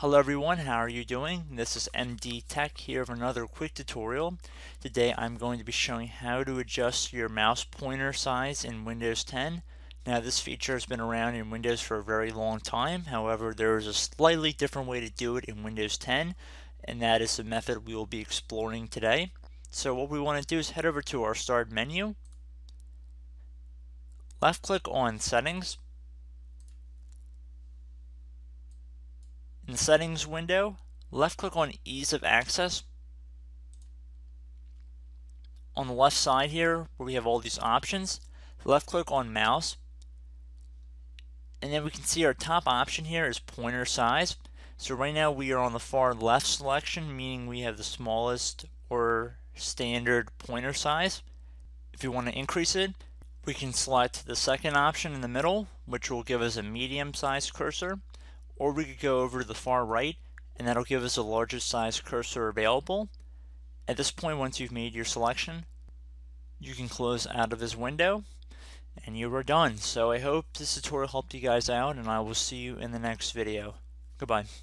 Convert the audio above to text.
Hello everyone, how are you doing? This is MD Tech here for another quick tutorial. Today I'm going to be showing how to adjust your mouse pointer size in Windows 10. Now this feature has been around in Windows for a very long time, however there is a slightly different way to do it in Windows 10 and that is the method we will be exploring today. So what we want to do is head over to our start menu, left click on settings, In the settings window, left click on ease of access. On the left side here, where we have all these options, left click on mouse. And then we can see our top option here is pointer size. So right now we are on the far left selection, meaning we have the smallest or standard pointer size. If you want to increase it, we can select the second option in the middle, which will give us a medium sized cursor or we could go over to the far right and that'll give us the largest size cursor available. At this point, once you've made your selection, you can close out of this window and you are done. So I hope this tutorial helped you guys out and I will see you in the next video. Goodbye.